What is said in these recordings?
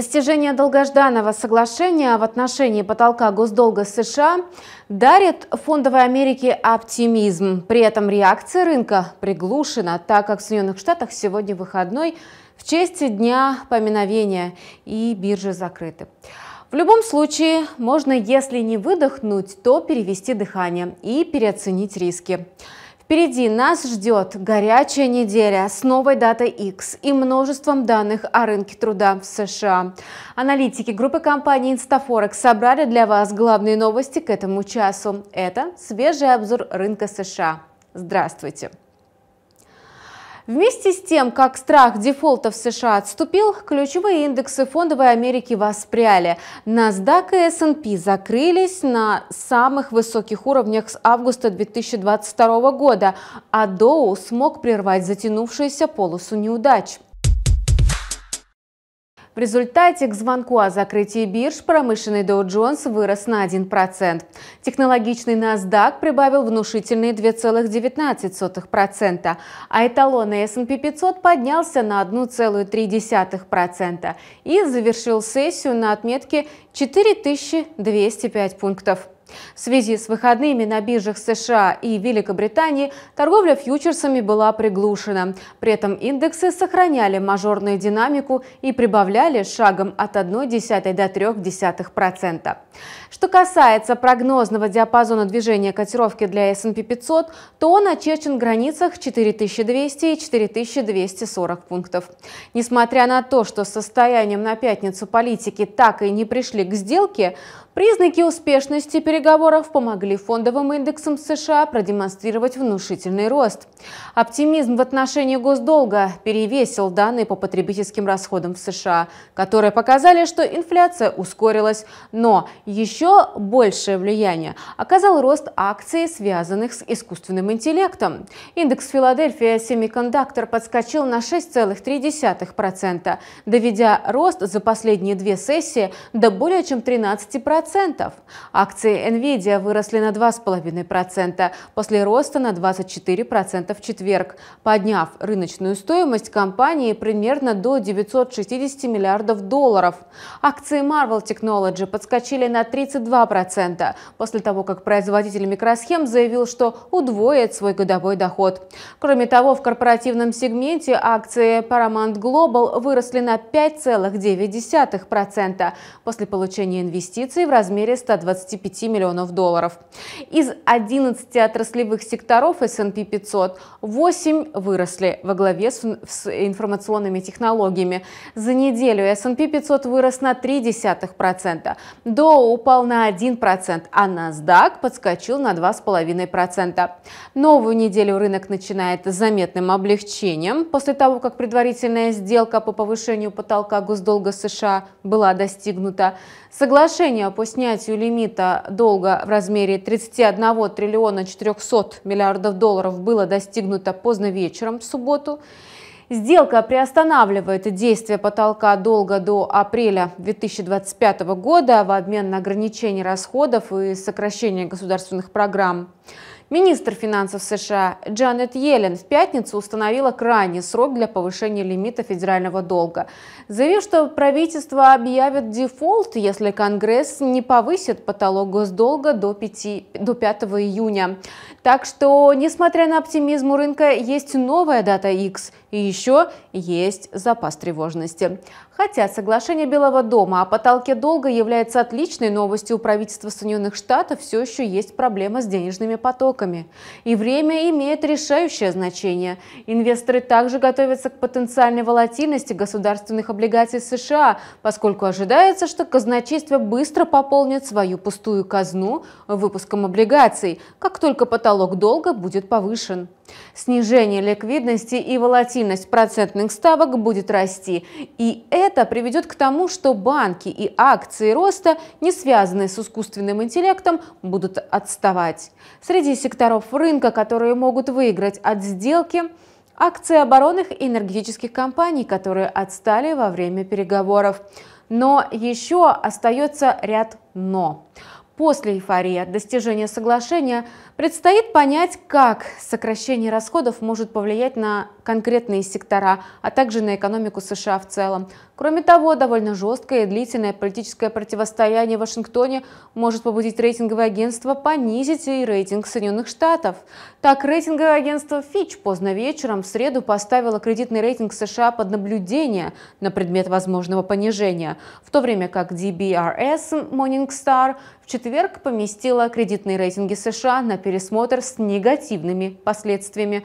Достижение долгожданного соглашения в отношении потолка госдолга США дарит фондовой Америке оптимизм. При этом реакция рынка приглушена, так как в Соединенных Штатах сегодня выходной в честь Дня поминовения и биржи закрыты. В любом случае, можно, если не выдохнуть, то перевести дыхание и переоценить риски. Впереди нас ждет горячая неделя с новой датой X и множеством данных о рынке труда в США. Аналитики группы компании Instaforex собрали для вас главные новости к этому часу. Это свежий обзор рынка США. Здравствуйте! Вместе с тем, как страх дефолта в США отступил, ключевые индексы фондовой Америки воспряли. NASDAQ и S&P закрылись на самых высоких уровнях с августа 2022 года, а Доу смог прервать затянувшуюся полосу неудач. В результате к звонку о закрытии бирж промышленный Dow Jones вырос на 1%. Технологичный NASDAQ прибавил внушительные 2,19%, а эталонный S&P 500 поднялся на 1,3% и завершил сессию на отметке 4205 пунктов. В связи с выходными на биржах США и Великобритании торговля фьючерсами была приглушена. При этом индексы сохраняли мажорную динамику и прибавляли шагом от 0,1 до 0,3%. Что касается прогнозного диапазона движения котировки для S&P 500, то он очерчен в границах 4200 и 4240 пунктов. Несмотря на то, что состоянием на пятницу политики так и не пришли к сделке, признаки успешности переговоров помогли фондовым индексам США продемонстрировать внушительный рост. Оптимизм в отношении госдолга перевесил данные по потребительским расходам в США, которые показали, что инфляция ускорилась, но еще еще большее влияние оказал рост акций, связанных с искусственным интеллектом. Индекс Филадельфия Semiconductor подскочил на 6,3%, доведя рост за последние две сессии до более чем 13%. Акции NVIDIA выросли на 2,5% после роста на 24% в четверг, подняв рыночную стоимость компании примерно до 960 миллиардов долларов. Акции Marvel Technology подскочили на 30 32% после того, как производитель микросхем заявил, что удвоит свой годовой доход. Кроме того, в корпоративном сегменте акции Paramount Global выросли на 5,9% после получения инвестиций в размере 125 миллионов долларов. Из 11 отраслевых секторов S&P 500 8 выросли во главе с информационными технологиями. За неделю S&P 500 вырос на 0,3%. До упал упал на 1%, а NASDAQ подскочил на 2,5%. Новую неделю рынок начинает с заметным облегчением после того, как предварительная сделка по повышению потолка госдолга США была достигнута. Соглашение по снятию лимита долга в размере 31 триллиона 400 миллиардов долларов было достигнуто поздно вечером в субботу. Сделка приостанавливает действие потолка долга до апреля 2025 года в обмен на ограничение расходов и сокращение государственных программ. Министр финансов США Джанет Йеллен в пятницу установила крайний срок для повышения лимита федерального долга, заявив, что правительство объявит дефолт, если Конгресс не повысит потолок госдолга до, 5, до 5 июня. Так что, несмотря на оптимизм у рынка, есть новая дата X и еще есть запас тревожности. Хотя соглашение Белого дома о потолке долга является отличной новостью у правительства Соединенных Штатов, все еще есть проблема с денежными потоками ошибками. И время имеет решающее значение. Инвесторы также готовятся к потенциальной волатильности государственных облигаций США, поскольку ожидается, что казначейство быстро пополнит свою пустую казну выпуском облигаций, как только потолок долга будет повышен. Снижение ликвидности и волатильность процентных ставок будет расти, и это приведет к тому, что банки и акции роста, не связанные с искусственным интеллектом, будут отставать. Среди секторов рынка, которые могут выиграть от сделки, акции оборонных и энергетических компаний, которые отстали во время переговоров. Но еще остается ряд «но». После эйфории от достижения соглашения Предстоит понять, как сокращение расходов может повлиять на конкретные сектора, а также на экономику США в целом. Кроме того, довольно жесткое и длительное политическое противостояние в Вашингтоне может побудить рейтинговое агентство понизить и рейтинг Соединенных Штатов. Так, рейтинговое агентство Fitch поздно вечером в среду поставило кредитный рейтинг США под наблюдение на предмет возможного понижения, в то время как DBRS Morningstar в четверг поместила кредитные рейтинги США на период пересмотр с негативными последствиями.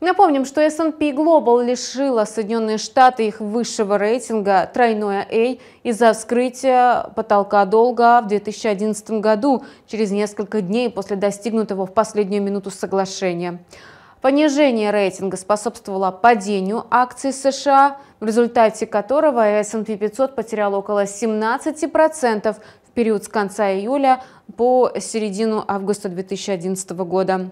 Напомним, что S&P Global лишила Соединенные Штаты их высшего рейтинга тройное A из-за вскрытия потолка долга в 2011 году, через несколько дней после достигнутого в последнюю минуту соглашения. Понижение рейтинга способствовало падению акций США, в результате которого S&P 500 потерял около 17%, период с конца июля по середину августа 2011 года.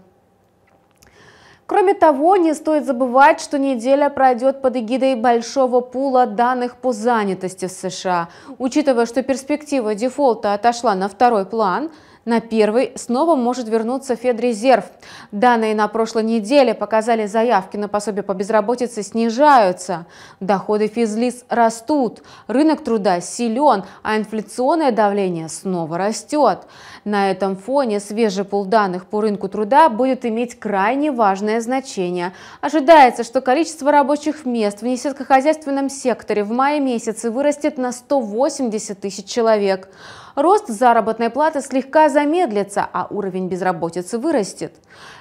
Кроме того, не стоит забывать, что неделя пройдет под эгидой большого пула данных по занятости в США. Учитывая, что перспектива дефолта отошла на второй план – на первый снова может вернуться Федрезерв. Данные на прошлой неделе показали заявки на пособие по безработице снижаются. Доходы физлиц растут, рынок труда силен, а инфляционное давление снова растет. На этом фоне свежий пул данных по рынку труда будет иметь крайне важное значение. Ожидается, что количество рабочих мест в несельскохозяйственном секторе в мае месяце вырастет на 180 тысяч человек рост заработной платы слегка замедлится, а уровень безработицы вырастет.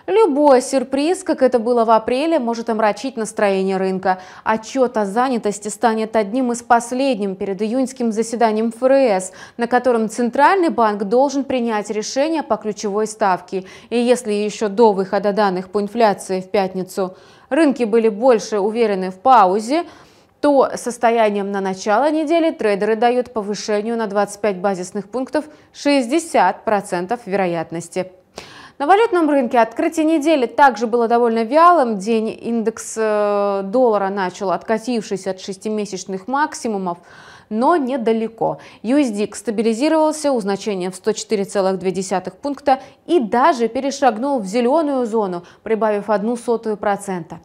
Любой сюрприз, как это было в апреле, может омрачить настроение рынка. Отчет о занятости станет одним из последним перед июньским заседанием ФРС, на котором Центральный банк должен принять решение по ключевой ставке. И если еще до выхода данных по инфляции в пятницу рынки были больше уверены в паузе, то состоянием на начало недели трейдеры дают повышению на 25 базисных пунктов 60% вероятности. На валютном рынке открытие недели также было довольно вялым. День индекс э, доллара начал откатившись от шестимесячных максимумов, но недалеко. USD стабилизировался у значения в 104,2 пункта и даже перешагнул в зеленую зону, прибавив одну сотую процента.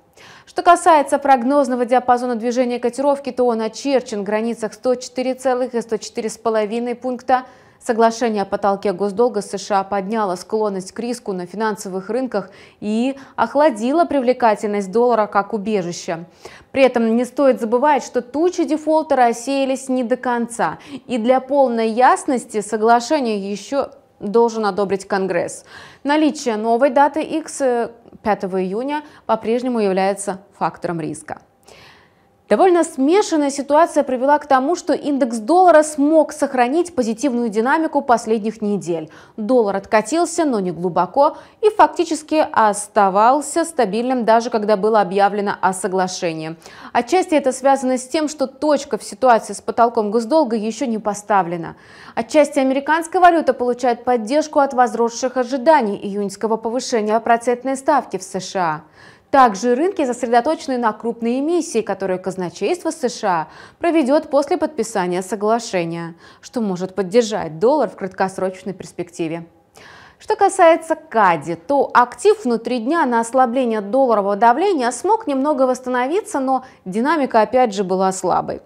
Что касается прогнозного диапазона движения котировки, то он очерчен в границах 104,104,5 104,5 пункта. Соглашение о потолке госдолга США подняло склонность к риску на финансовых рынках и охладило привлекательность доллара как убежища. При этом не стоит забывать, что тучи дефолта рассеялись не до конца. И для полной ясности соглашение еще должен одобрить Конгресс. Наличие новой даты X э, 5 июня по-прежнему является фактором риска. Довольно смешанная ситуация привела к тому, что индекс доллара смог сохранить позитивную динамику последних недель. Доллар откатился, но не глубоко, и фактически оставался стабильным, даже когда было объявлено о соглашении. Отчасти это связано с тем, что точка в ситуации с потолком госдолга еще не поставлена. Отчасти американская валюта получает поддержку от возросших ожиданий июньского повышения процентной ставки в США. Также рынки сосредоточены на крупной эмиссии, которую казначейство США проведет после подписания соглашения, что может поддержать доллар в краткосрочной перспективе. Что касается КАДИ, то актив внутри дня на ослабление долларового давления смог немного восстановиться, но динамика опять же была слабой.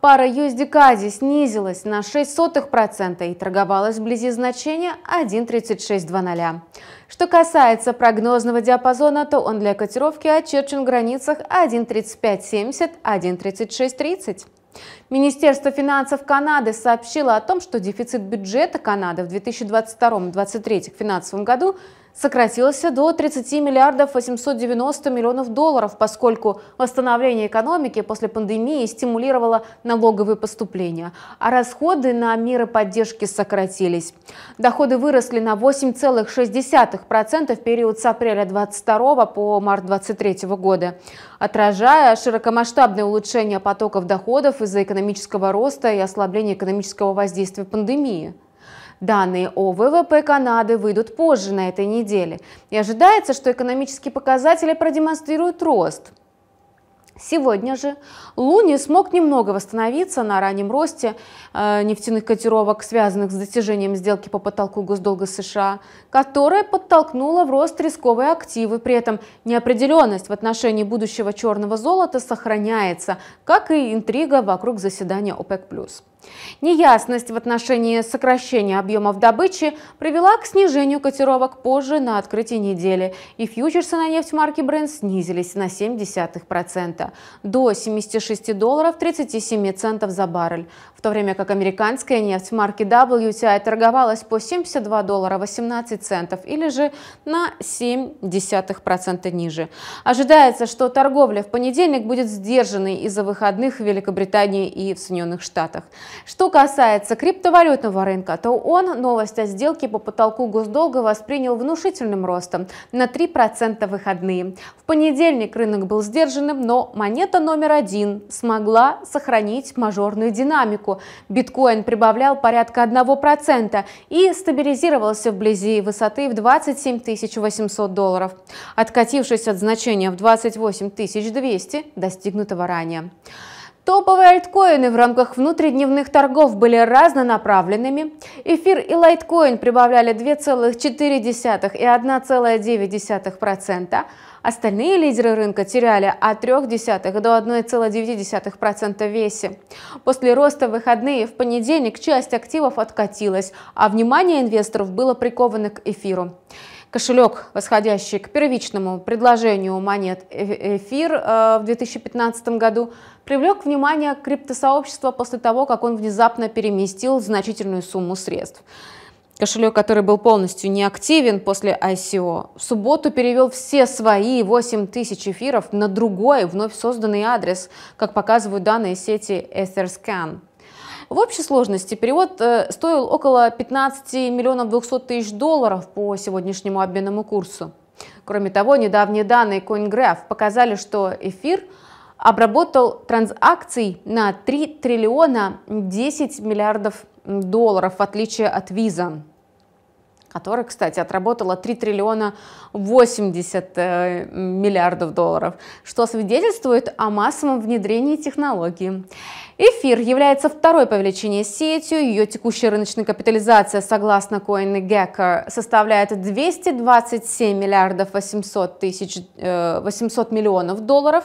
Пара USD-CADI снизилась на 0,06% и торговалась вблизи значения 1.3620. Что касается прогнозного диапазона, то он для котировки очерчен в границах 1.3570-1.3630. Министерство финансов Канады сообщило о том, что дефицит бюджета Канады в 2022-2023 финансовом году сократился до 30 миллиардов 890 миллионов долларов, поскольку восстановление экономики после пандемии стимулировало налоговые поступления, а расходы на меры поддержки сократились. Доходы выросли на 8,6% в период с апреля 22 по март 23 года, отражая широкомасштабное улучшение потоков доходов из-за экономического роста и ослабления экономического воздействия пандемии. Данные о ВВП Канады выйдут позже на этой неделе, и ожидается, что экономические показатели продемонстрируют рост. Сегодня же Луни смог немного восстановиться на раннем росте э, нефтяных котировок, связанных с достижением сделки по потолку госдолга США, которая подтолкнула в рост рисковые активы. При этом неопределенность в отношении будущего черного золота сохраняется, как и интрига вокруг заседания ОПЕК+. Неясность в отношении сокращения объемов добычи привела к снижению котировок позже на открытии недели, и фьючерсы на нефть марки Brent снизились на 0,7% до 76 долларов 37 центов за баррель, в то время как американская нефть марки WTI торговалась по 72 доллара 18 центов или же на 0,7% ниже. Ожидается, что торговля в понедельник будет сдержанной из-за выходных в Великобритании и в Соединенных Штатах. Что касается криптовалютного рынка, то он новость о сделке по потолку госдолга воспринял внушительным ростом на 3% выходные. В понедельник рынок был сдержанным, но монета номер один смогла сохранить мажорную динамику. Биткоин прибавлял порядка 1% и стабилизировался вблизи высоты в 27 800 долларов, откатившись от значения в 28 200, достигнутого ранее. Топовые альткоины в рамках внутридневных торгов были разнонаправленными. Эфир и лайткоин прибавляли 2,4 и 1,9%. Остальные лидеры рынка теряли от 0,3 до 1,9% весе. После роста в выходные в понедельник часть активов откатилась, а внимание инвесторов было приковано к эфиру. Кошелек, восходящий к первичному предложению монет «Э-, эфир э, в 2015 году, привлек внимание криптосообщества после того, как он внезапно переместил значительную сумму средств. Кошелек, который был полностью неактивен после ICO, в субботу перевел все свои 8 тысяч эфиров на другой, вновь созданный адрес, как показывают данные сети EtherScan. В общей сложности перевод э, стоил около 15 миллионов 200 тысяч долларов по сегодняшнему обменному курсу. Кроме того, недавние данные CoinGraph показали, что эфир обработал транзакций на 3 триллиона 10 миллиардов долларов, в отличие от Visa которая, кстати, отработала 3 триллиона 80 э, миллиардов долларов, что свидетельствует о массовом внедрении технологии. Эфир является второй по величине сетью. Ее текущая рыночная капитализация, согласно CoinGecko, составляет 227 миллиардов 800, тысяч, 800 э, миллионов долларов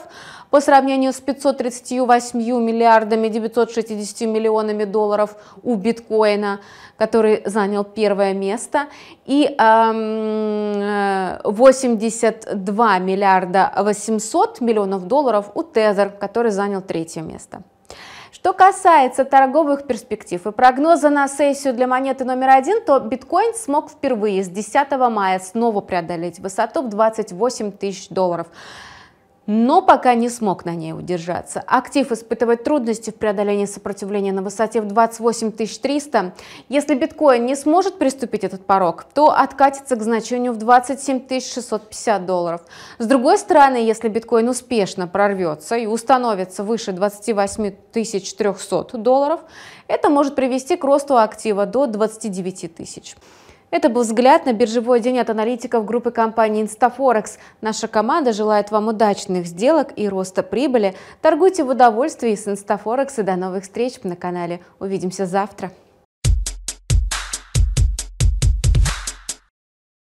по сравнению с 538 миллиардами 960 миллионами долларов у биткоина, который занял первое место, и 82 эм, э, миллиарда 800 миллионов долларов у Tether, который занял третье место. Что касается торговых перспектив и прогноза на сессию для монеты номер один, то биткоин смог впервые с 10 мая снова преодолеть высоту в 28 тысяч долларов но пока не смог на ней удержаться. Актив испытывает трудности в преодолении сопротивления на высоте в 28 300. Если биткоин не сможет приступить этот порог, то откатится к значению в 27 650 долларов. С другой стороны, если биткоин успешно прорвется и установится выше 28 300 долларов, это может привести к росту актива до 29 тысяч. Это был взгляд на биржевой день от аналитиков группы компании Instaforex. Наша команда желает вам удачных сделок и роста прибыли. Торгуйте в удовольствии с Instaforex и до новых встреч на канале. Увидимся завтра.